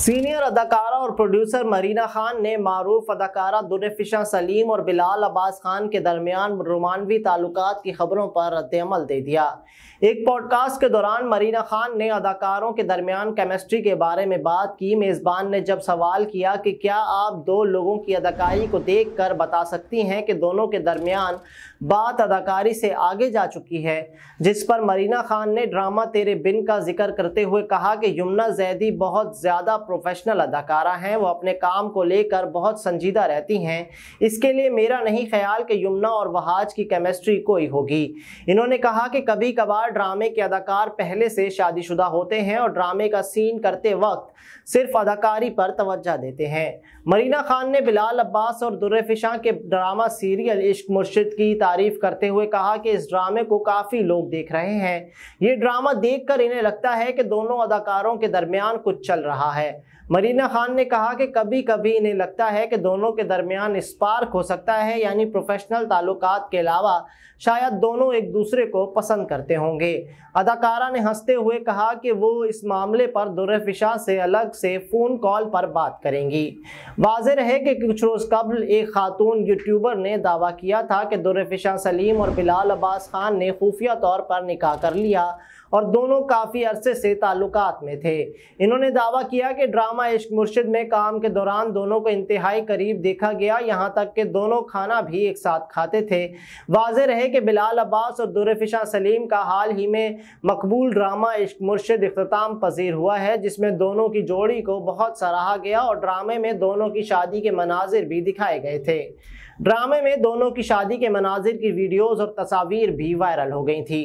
senior अदाकारा और producer Marina Khan ने मरूफ अदाकारा दुरफिशा सलीम और बिलाल अब्बास खान के दरमियान रोमानवी ताल्लुक की खबरों पर रद्दमल दे दिया एक पॉडकास्ट के दौरान मरीना खान ने अदाकारों के दरमियान केमिस्ट्री के बारे में बात की मेज़बान ने जब सवाल किया कि क्या आप दो लोगों की अदाकारी को देख कर बता सकती हैं कि दोनों के दरमियान बात अदाकारी से आगे जा चुकी है जिस पर मरीना खान ने ड्रामा तेरे बिन का जिक्र करते हुए कहा कि यमुना जैदी बहुत ज़्यादा प्रोफेशनल अदाकारा हैं वो अपने काम को लेकर बहुत संजीदा रहती हैं इसके लिए मेरा नहीं ख्याल कि यमुना और वहाज की केमिस्ट्री कोई होगी इन्होंने कहा कि कभी कभार ड्रामे के अदाकार पहले से शादीशुदा होते हैं और ड्रामे का सीन करते वक्त सिर्फ अदाकारी पर तोज्जा देते हैं मरीना खान ने बिलाल अब्बास और दुर्रफिशा के ड्रामा सीरियल इश्क मुर्शिद की तारीफ करते हुए कहा कि इस ड्रामे को काफ़ी लोग देख रहे हैं ये ड्रामा देखकर इन्हें लगता है कि दोनों अदाकारों के दरमियान कुछ चल रहा है मरीना खान ने कहा कि कभी कभी इन्हें लगता है कि दोनों के दरमियान स्पार्क हो सकता है यानी प्रोफेशनल ताल्लुक के अलावा शायद दोनों एक दूसरे को पसंद करते होंगे अदाकारा ने हंसते हुए कहा कि वो इस मामले पर दुरफिशा से अलग से फ़ोन कॉल पर बात करेंगी वाज रहे कि कुछ रोज़ कबल एक खातून यूट्यूबर ने दावा किया था कि दुरफिशा सलीम और बिलाल अब्बास खान ने खुफिया तौर पर निकाह कर लिया और दोनों काफ़ी अरसे से ताल्लुक में थे इन्होंने दावा किया कि ड्रामा इश्क मुर्शिद में काम के दौरान दोनों को इंतहाई करीब देखा गया यहाँ तक कि दोनों खाना भी एक साथ खाते थे वाज रहे कि बिलाल अब्बास और दुरफिशा सलीम का हाल ही में मकबूल ड्रामा इश्क मुर्शिद अख्ताम पजीर हुआ है जिसमें दोनों की जोड़ी को बहुत सराहा गया और ड्रामे में दोनों की शादी के मनाजिर भी दिखाए गए थे ड्रामे में दोनों की शादी के मनाजिर की वीडियोज़ और तस्वीर भी वायरल हो गई थी